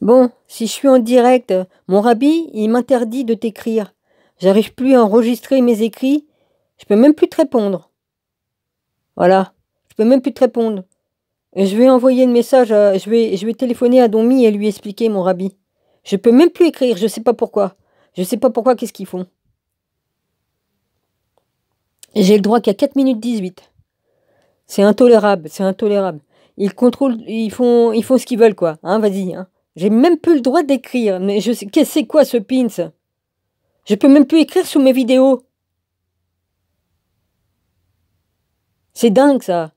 Bon, si je suis en direct, mon rabbi, il m'interdit de t'écrire. J'arrive plus à enregistrer mes écrits. Je peux même plus te répondre. Voilà, je peux même plus te répondre. Je vais envoyer le message, je, vais, je vais téléphoner à Domi et lui expliquer, mon rabbi. Je peux même plus écrire, je ne sais pas pourquoi. Je ne sais pas pourquoi, qu'est-ce qu'ils font. J'ai le droit qu'à 4 minutes 18. C'est intolérable, c'est intolérable. Ils contrôlent, ils font, ils font ce qu'ils veulent, quoi. Hein, vas-y, hein. J'ai même plus le droit d'écrire. Mais je sais, c'est quoi ce pins Je peux même plus écrire sous mes vidéos. C'est dingue ça.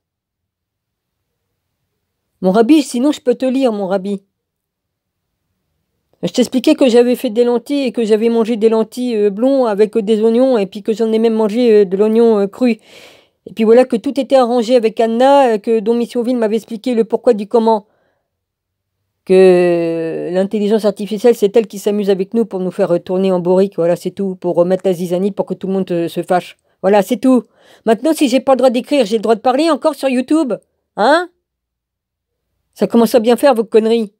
Mon rabbi, sinon je peux te lire, mon rabbi. Je t'expliquais que j'avais fait des lentilles et que j'avais mangé des lentilles euh, blondes avec euh, des oignons et puis que j'en ai même mangé euh, de l'oignon cru. Et puis voilà que tout était arrangé avec Anna, que Don Missionville m'avait expliqué le pourquoi du comment que l'intelligence artificielle, c'est elle qui s'amuse avec nous pour nous faire retourner en borique. Voilà, c'est tout. Pour remettre la zizanie pour que tout le monde euh, se fâche. Voilà, c'est tout. Maintenant, si j'ai pas le droit d'écrire, j'ai le droit de parler encore sur YouTube. Hein Ça commence à bien faire vos conneries.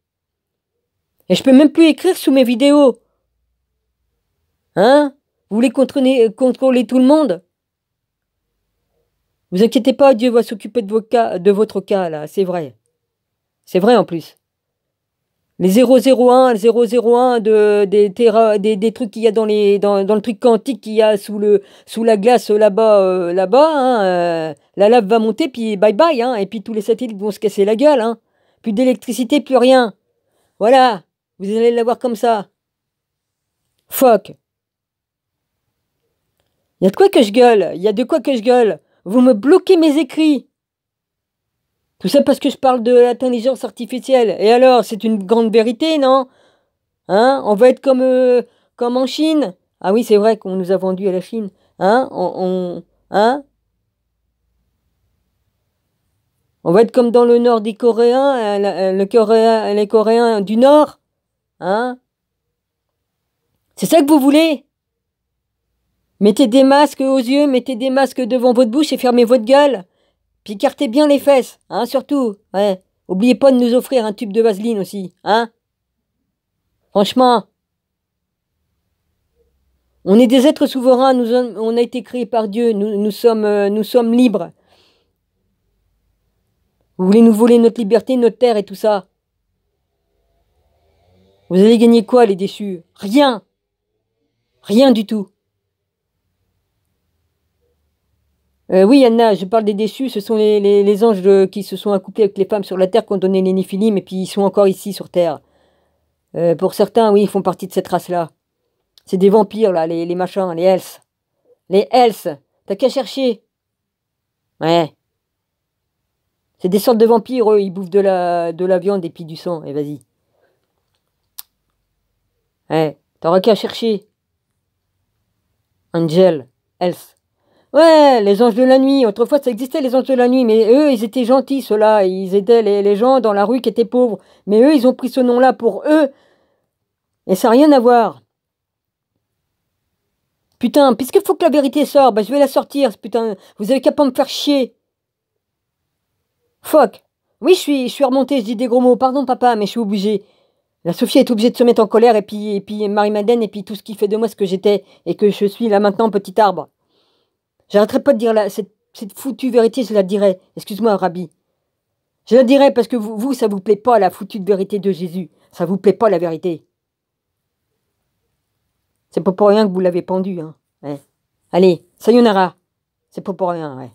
Et je peux même plus écrire sous mes vidéos. Hein Vous voulez contrôler, contrôler tout le monde Vous inquiétez pas, Dieu va s'occuper de, vos cas, de votre cas, là, c'est vrai. C'est vrai en plus. Les 001, 001 de, des, des, trucs qu'il y a dans, les, dans, dans le truc quantique qu'il y a sous, le, sous la glace euh, là-bas, euh, là-bas, hein, euh, la lave va monter, puis bye bye, hein, et puis tous les satellites vont se casser la gueule. Hein. Plus d'électricité, plus rien. Voilà, vous allez l'avoir comme ça. Fuck. Il y a de quoi que je gueule, il y a de quoi que je gueule. Vous me bloquez mes écrits. Tout ça parce que je parle de l'intelligence artificielle. Et alors, c'est une grande vérité, non Hein On va être comme, euh, comme en Chine. Ah oui, c'est vrai qu'on nous a vendu à la Chine. Hein on, hein on va être comme dans le nord des Coréens, euh, euh, le les Coréens du Nord. Hein C'est ça que vous voulez Mettez des masques aux yeux, mettez des masques devant votre bouche et fermez votre gueule. Puis bien les fesses, hein, surtout. Ouais. Oubliez pas de nous offrir un tube de vaseline aussi, hein. Franchement. On est des êtres souverains, nous on a été créés par Dieu, nous, nous sommes, euh, nous sommes libres. Vous voulez nous voler notre liberté, notre terre et tout ça. Vous allez gagner quoi, les déçus Rien Rien du tout Euh, oui, Anna, je parle des déçus. Ce sont les, anges euh, qui se sont accouplés avec les femmes sur la terre qui ont donné les Néphilim et puis ils sont encore ici sur terre. Euh, pour certains, oui, ils font partie de cette race-là. C'est des vampires, là, les, machins, les elves. Les Els. t'as qu'à chercher. Ouais. C'est des sortes de vampires, eux, ils bouffent de la, de la viande et puis du sang, et vas-y. Ouais, t'auras qu'à chercher. Angel, Els Ouais, les anges de la nuit. Autrefois, ça existait, les anges de la nuit. Mais eux, ils étaient gentils, ceux-là. Ils aidaient les, gens dans la rue qui étaient pauvres. Mais eux, ils ont pris ce nom-là pour eux. Et ça n'a rien à voir. Putain, puisqu'il faut que la vérité sorte, bah, je vais la sortir, putain. Vous avez qu'à pas me faire chier. Fuck. Oui, je suis, je suis remonté, je dis des gros mots. Pardon, papa, mais je suis obligé. La Sophie est obligée de se mettre en colère, et puis, et puis Marie-Madeleine, et puis tout ce qui fait de moi ce que j'étais, et que je suis là maintenant, petit arbre. J'arrêterai pas de dire cette, foutue vérité, je la dirai. Excuse-moi, Rabbi. Je la dirai parce que vous, vous, ça vous plaît pas la foutue vérité de Jésus. Ça vous plaît pas la vérité. C'est pas pour rien que vous l'avez pendu, hein. Allez, sayonara. C'est pas pour rien, ouais.